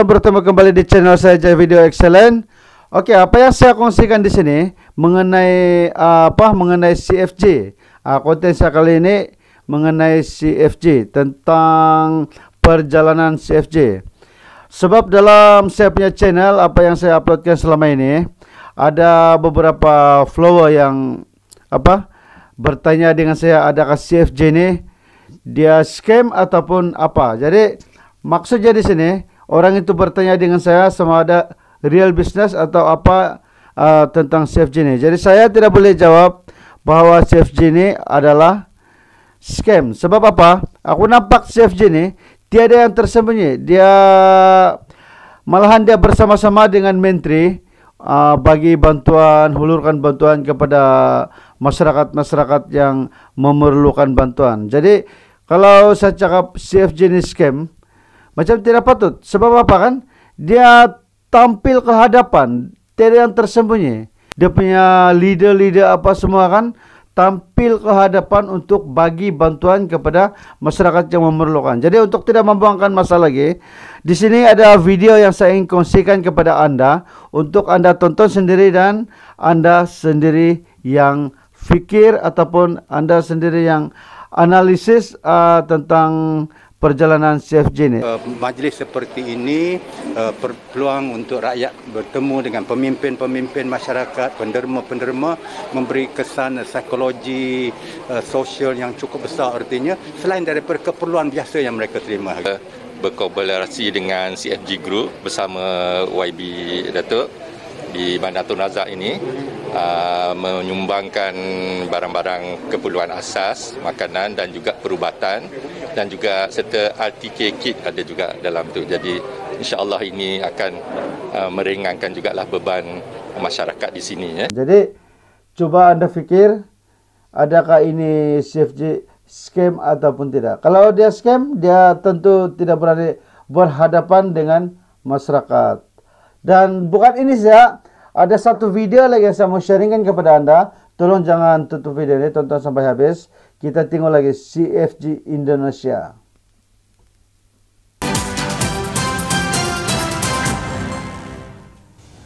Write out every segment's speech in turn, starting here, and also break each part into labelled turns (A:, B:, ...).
A: Selamat bertemu kembali di channel saya Jaya Video Excellent. Oke, apa yang saya kongsikan di sini mengenai eh, apa mengenai CFG. Uh, ah, konten saya kali ini mengenai CFG tentang perjalanan CFG. Sebab dalam saya punya channel apa yang saya uploadkan selama ini ada beberapa follower yang apa bertanya dengan saya adakah CFG ini dia scam ataupun apa. Jadi maksudnya di sini Orang itu bertanya dengan saya sama ada real business atau apa uh, tentang Chef ini. Jadi saya tidak boleh jawab bahwa Chef ini adalah scam. Sebab apa? Aku nampak Chef ini tiada yang tersembunyi. Dia malahan dia bersama-sama dengan menteri uh, bagi bantuan, hulurkan bantuan kepada masyarakat-masyarakat yang memerlukan bantuan. Jadi kalau saya cakap CFG ini scam, Macam tidak patut. Sebab apa kan? Dia tampil ke hadapan, tidak yang tersembunyi. Dia punya leader-leader apa semua kan tampil ke hadapan untuk bagi bantuan kepada masyarakat yang memerlukan. Jadi untuk tidak membuangkan masa lagi, di sini ada video yang saya ingin kongsikan kepada Anda untuk Anda tonton sendiri dan Anda sendiri yang fikir ataupun Anda sendiri yang analisis uh, tentang perjalanan CFJ ini.
B: Eh, majlis seperti ini eh, peluang untuk rakyat bertemu dengan pemimpin-pemimpin masyarakat, penderma-penderma memberi kesan eh, psikologi sosial yang cukup besar artinya selain daripada keperluan biasa yang mereka terima. Uh, berkolaborasi dengan CFG Group bersama YB Datuk di Bandar Tun Razak ini aa, ah, menyumbangkan barang-barang keperluan asas, makanan dan juga perubatan dan juga serta RTK kit ada juga dalam tu. Jadi insya-Allah ini akan uh, meringankan jugalah beban masyarakat di sini ya.
A: Jadi cuba anda fikir adakah ini CFG scam ataupun tidak. Kalau dia scam dia tentu tidak berani berhadapan dengan masyarakat. Dan bukan ini saja, ada satu video lagi yang saya mau sharingkan kepada anda. Tolong jangan tutup video ini, tonton sampai habis. Kita tengok lagi CFG Indonesia.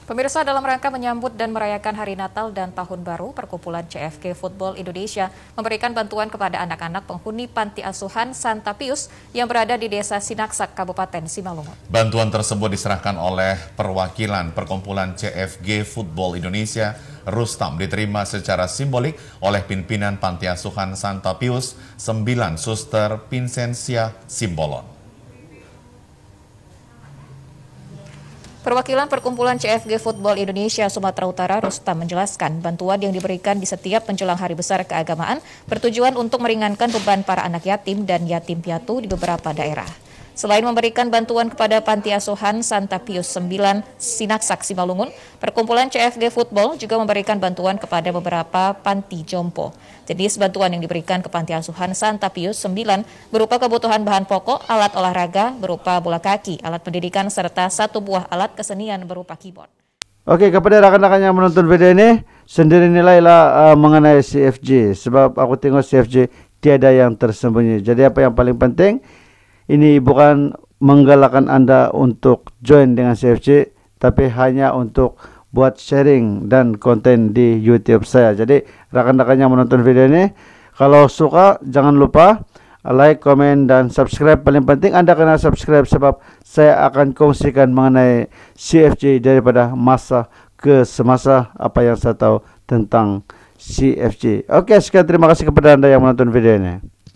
C: Pemirsa dalam rangka menyambut dan merayakan Hari Natal dan Tahun Baru, Perkumpulan CFK Football Indonesia memberikan bantuan kepada anak-anak penghuni panti asuhan Santa Pius yang berada di Desa Sinaksak, Kabupaten Simalungun.
B: Bantuan tersebut diserahkan oleh perwakilan Perkumpulan CFG Football Indonesia Rustam diterima secara simbolik oleh pimpinan panti asuhan Santa Pius 9 Suster Pinsensia Simbolon.
C: Perwakilan Perkumpulan CFG Football Indonesia Sumatera Utara Rustam menjelaskan bantuan yang diberikan di setiap menjelang hari besar keagamaan bertujuan untuk meringankan beban para anak yatim dan yatim piatu di beberapa daerah. Selain memberikan bantuan kepada panti asuhan Santa Pius 9 Saksi Malungun, perkumpulan CFG Football juga memberikan bantuan kepada beberapa panti jompo. Jenis bantuan yang diberikan ke panti asuhan Santa Pius 9 berupa kebutuhan bahan pokok, alat olahraga berupa bola kaki, alat pendidikan serta satu buah alat kesenian berupa keyboard.
A: Oke, kepada rekan-rekan yang menonton video ini, sendiri nilailah uh, mengenai CFG Sebab aku tengok CFG tiada yang tersembunyi. Jadi apa yang paling penting, ini bukan menggalakkan Anda untuk join dengan CFC, tapi hanya untuk buat sharing dan konten di YouTube saya. Jadi rekan-rekan yang menonton video ini, kalau suka jangan lupa like, komen, dan subscribe. Paling penting Anda kena subscribe sebab saya akan kongsikan mengenai CFC daripada masa ke semasa apa yang saya tahu tentang CFC. Oke, sekian terima kasih kepada Anda yang menonton video ini.